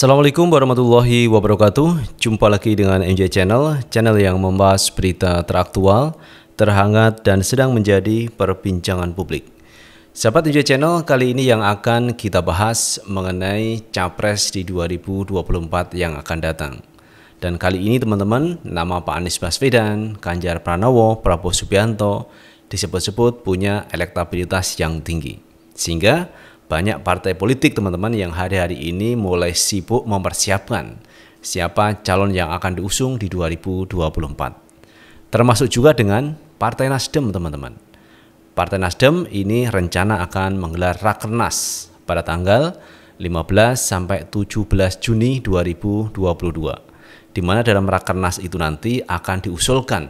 Assalamualaikum warahmatullahi wabarakatuh. Jumpa lagi dengan MJ Channel, channel yang membahas berita teraktual, terhangat, dan sedang menjadi perbincangan publik. Sahabat MJ Channel, kali ini yang akan kita bahas mengenai Capres di 2024 yang akan datang. Dan kali ini teman-teman, nama Pak Anies Baswedan, Ganjar Pranowo, Prabowo Subianto disebut-sebut punya elektabilitas yang tinggi. Sehingga banyak partai politik teman-teman yang hari-hari ini mulai sibuk mempersiapkan siapa calon yang akan diusung di 2024. Termasuk juga dengan Partai Nasdem teman-teman. Partai Nasdem ini rencana akan menggelar Rakernas pada tanggal 15 sampai 17 Juni 2022. Di mana dalam Rakernas itu nanti akan diusulkan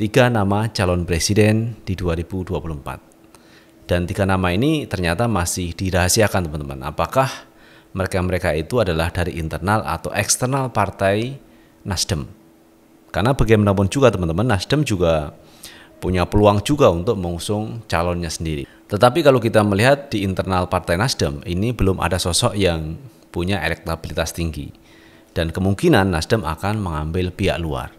tiga nama calon presiden di 2024. Dan tiga nama ini ternyata masih dirahasiakan teman-teman. Apakah mereka-mereka itu adalah dari internal atau eksternal partai Nasdem? Karena bagaimanapun juga teman-teman, Nasdem juga punya peluang juga untuk mengusung calonnya sendiri. Tetapi kalau kita melihat di internal partai Nasdem, ini belum ada sosok yang punya elektabilitas tinggi. Dan kemungkinan Nasdem akan mengambil pihak luar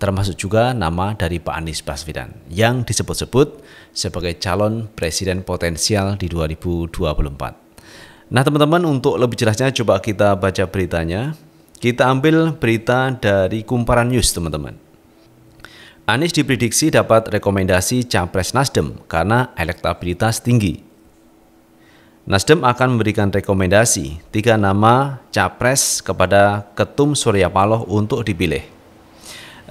termasuk juga nama dari Pak Anies Baswedan yang disebut-sebut sebagai calon presiden potensial di 2024. Nah teman-teman untuk lebih jelasnya coba kita baca beritanya. Kita ambil berita dari Kumparan News teman-teman. Anies diprediksi dapat rekomendasi Capres Nasdem karena elektabilitas tinggi. Nasdem akan memberikan rekomendasi tiga nama capres kepada Ketum Surya Paloh untuk dipilih.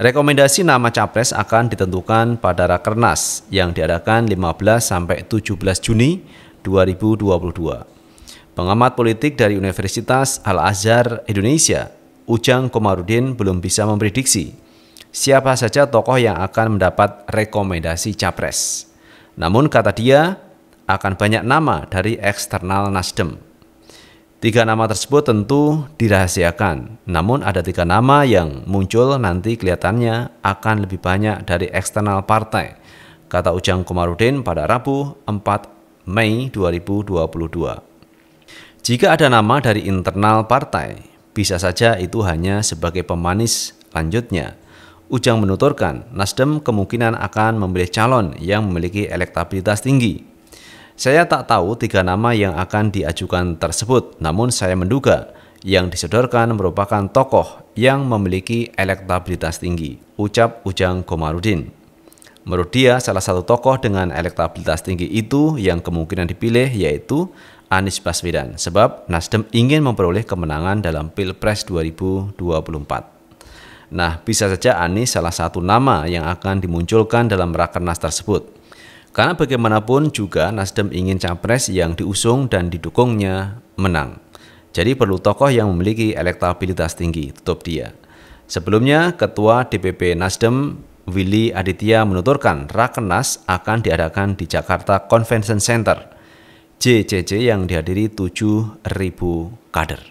Rekomendasi nama capres akan ditentukan pada Rakernas yang diadakan 15 sampai 17 Juni 2022. Pengamat politik dari Universitas Al-Azhar Indonesia, Ujang Komarudin belum bisa memprediksi siapa saja tokoh yang akan mendapat rekomendasi capres. Namun kata dia, akan banyak nama dari eksternal Nasdem. Tiga nama tersebut tentu dirahasiakan, namun ada tiga nama yang muncul nanti kelihatannya akan lebih banyak dari eksternal partai, kata Ujang Komarudin pada Rabu 4 Mei 2022. Jika ada nama dari internal partai, bisa saja itu hanya sebagai pemanis lanjutnya. Ujang menuturkan, Nasdem kemungkinan akan memilih calon yang memiliki elektabilitas tinggi, saya tak tahu tiga nama yang akan diajukan tersebut, namun saya menduga yang disodorkan merupakan tokoh yang memiliki elektabilitas tinggi, ucap Ujang Komarudin. Menurut dia, salah satu tokoh dengan elektabilitas tinggi itu yang kemungkinan dipilih yaitu Anies Baswedan, sebab Nasdem ingin memperoleh kemenangan dalam Pilpres 2024. Nah, bisa saja Anies salah satu nama yang akan dimunculkan dalam Rakernas tersebut. Karena bagaimanapun juga Nasdem ingin capres yang diusung dan didukungnya menang. Jadi perlu tokoh yang memiliki elektabilitas tinggi, tutup dia. Sebelumnya, Ketua DPP Nasdem Willy Aditya menuturkan Rakenas akan diadakan di Jakarta Convention Center JCC yang dihadiri 7.000 kader.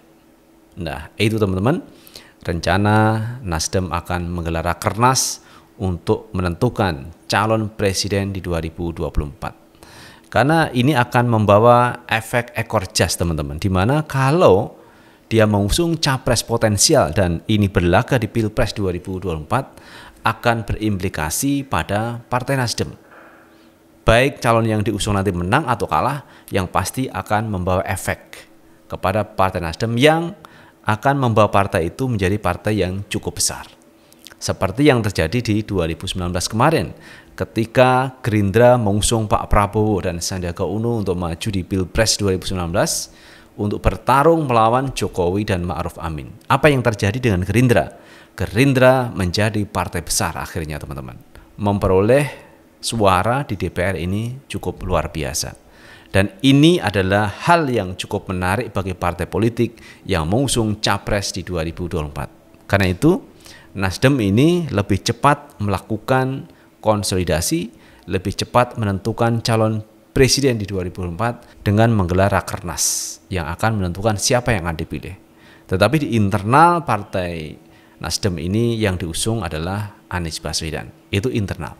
Nah, itu teman-teman, rencana Nasdem akan menggelar Rakernas untuk menentukan calon presiden di 2024. Karena ini akan membawa efek ekor jas teman-teman. di mana kalau dia mengusung capres potensial dan ini berlaga di Pilpres 2024 akan berimplikasi pada Partai Nasdem. Baik calon yang diusung nanti menang atau kalah, yang pasti akan membawa efek kepada Partai Nasdem yang akan membawa partai itu menjadi partai yang cukup besar seperti yang terjadi di 2019 kemarin ketika Gerindra mengusung Pak Prabowo dan Sandiaga Uno untuk maju di Pilpres 2019 untuk bertarung melawan Jokowi dan Ma'ruf Amin. Apa yang terjadi dengan Gerindra? Gerindra menjadi partai besar akhirnya teman-teman. Memperoleh suara di DPR ini cukup luar biasa. Dan ini adalah hal yang cukup menarik bagi partai politik yang mengusung capres di 2024. Karena itu, Nasdem ini lebih cepat melakukan konsolidasi, lebih cepat menentukan calon presiden di 2004 dengan menggelar rakernas yang akan menentukan siapa yang akan dipilih. Tetapi di internal partai Nasdem ini yang diusung adalah Anies Baswedan. Itu internal.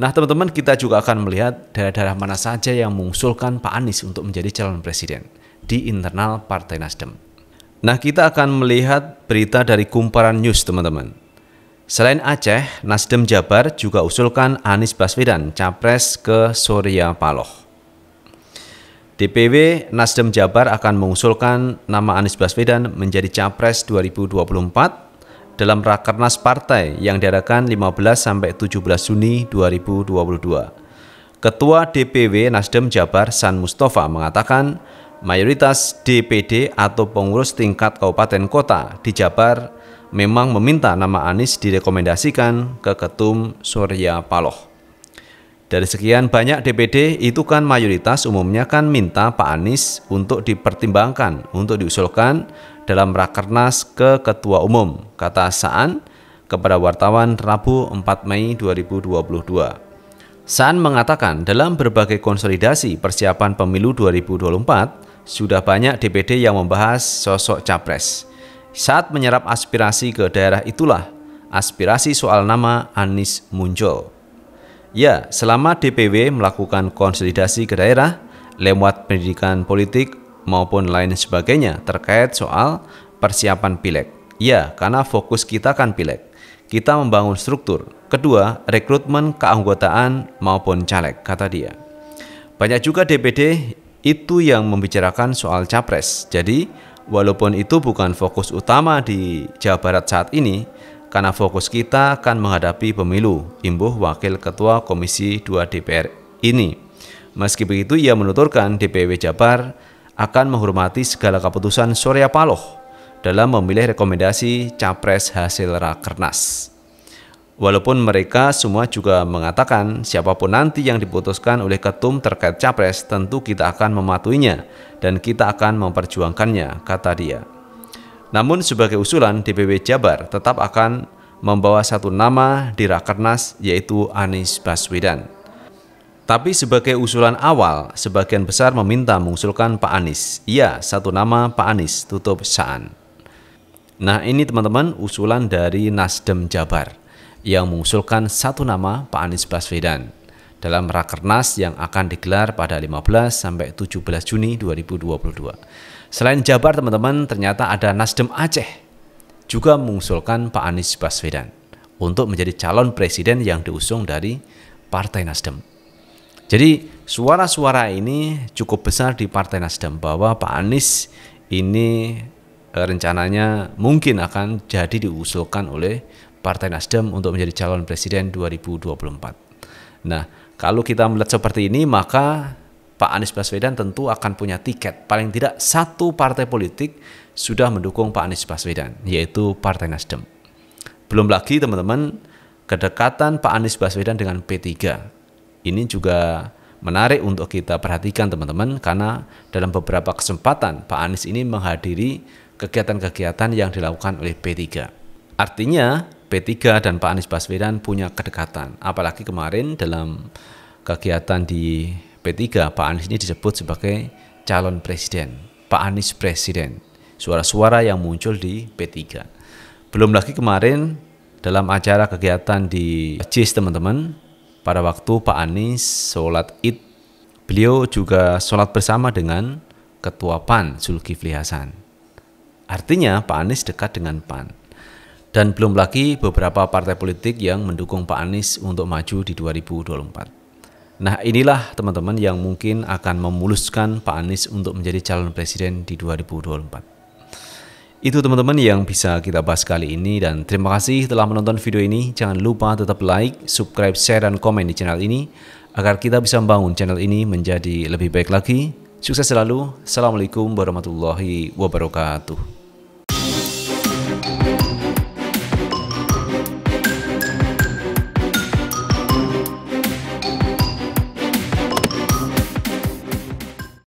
Nah, teman-teman, kita juga akan melihat daerah-daerah mana saja yang mengusulkan Pak Anies untuk menjadi calon presiden di internal Partai Nasdem. Nah, kita akan melihat berita dari Kumparan News, teman-teman. Selain Aceh, Nasdem Jabar juga usulkan Anies Baswedan capres ke Surya Paloh. DPW Nasdem Jabar akan mengusulkan nama Anies Baswedan menjadi capres 2024 dalam Rakernas Partai yang diadakan 15-17 Juni 2022. Ketua DPW Nasdem Jabar San Mustafa mengatakan mayoritas DPD atau pengurus tingkat kabupaten kota di Jabar memang meminta nama Anies direkomendasikan ke Ketum Surya Paloh. Dari sekian banyak DPD itu kan mayoritas umumnya kan minta Pak Anies untuk dipertimbangkan, untuk diusulkan dalam rakernas ke Ketua Umum, kata Saan kepada wartawan Rabu 4 Mei 2022. Saan mengatakan dalam berbagai konsolidasi persiapan pemilu 2024, sudah banyak DPD yang membahas sosok capres. Saat menyerap aspirasi ke daerah itulah aspirasi soal nama Anies muncul. Ya, selama DPW melakukan konsolidasi ke daerah lewat pendidikan politik maupun lain sebagainya terkait soal persiapan pileg. Ya, karena fokus kita kan pileg. Kita membangun struktur. Kedua, rekrutmen keanggotaan maupun caleg, kata dia. Banyak juga DPD itu yang membicarakan soal capres. Jadi, Walaupun itu bukan fokus utama di Jawa Barat saat ini, karena fokus kita akan menghadapi pemilu, imbuh Wakil Ketua Komisi 2 DPR ini. Meski begitu, ia menuturkan DPW Jabar akan menghormati segala keputusan Surya Paloh dalam memilih rekomendasi capres hasil Rakernas. Walaupun mereka semua juga mengatakan siapapun nanti yang diputuskan oleh ketum terkait capres tentu kita akan mematuhinya dan kita akan memperjuangkannya, kata dia. Namun sebagai usulan DPW Jabar tetap akan membawa satu nama di Rakernas yaitu Anies Baswedan. Tapi sebagai usulan awal, sebagian besar meminta mengusulkan Pak Anies. Iya, satu nama Pak Anies, tutup Saan. Nah ini teman-teman usulan dari Nasdem Jabar yang mengusulkan satu nama Pak Anies Baswedan dalam Rakernas yang akan digelar pada 15 sampai 17 Juni 2022. Selain Jabar, teman-teman, ternyata ada Nasdem Aceh juga mengusulkan Pak Anies Baswedan untuk menjadi calon presiden yang diusung dari Partai Nasdem. Jadi suara-suara ini cukup besar di Partai Nasdem bahwa Pak Anies ini eh, rencananya mungkin akan jadi diusulkan oleh Partai Nasdem untuk menjadi calon presiden 2024. Nah, kalau kita melihat seperti ini maka Pak Anies Baswedan tentu akan punya tiket paling tidak satu partai politik sudah mendukung Pak Anies Baswedan yaitu Partai Nasdem. Belum lagi teman-teman kedekatan Pak Anies Baswedan dengan P3. Ini juga menarik untuk kita perhatikan teman-teman karena dalam beberapa kesempatan Pak Anies ini menghadiri kegiatan-kegiatan yang dilakukan oleh P3. Artinya P3 dan Pak Anies Baswedan punya kedekatan. Apalagi kemarin dalam kegiatan di P3, Pak Anies ini disebut sebagai calon presiden. Pak Anies presiden. Suara-suara yang muncul di P3. Belum lagi kemarin dalam acara kegiatan di JIS teman-teman, pada waktu Pak Anies sholat id, beliau juga sholat bersama dengan Ketua PAN Zulkifli Hasan. Artinya Pak Anies dekat dengan PAN. Dan belum lagi beberapa partai politik yang mendukung Pak Anies untuk maju di 2024. Nah inilah teman-teman yang mungkin akan memuluskan Pak Anies untuk menjadi calon presiden di 2024. Itu teman-teman yang bisa kita bahas kali ini dan terima kasih telah menonton video ini. Jangan lupa tetap like, subscribe, share, dan komen di channel ini agar kita bisa membangun channel ini menjadi lebih baik lagi. Sukses selalu. Assalamualaikum warahmatullahi wabarakatuh.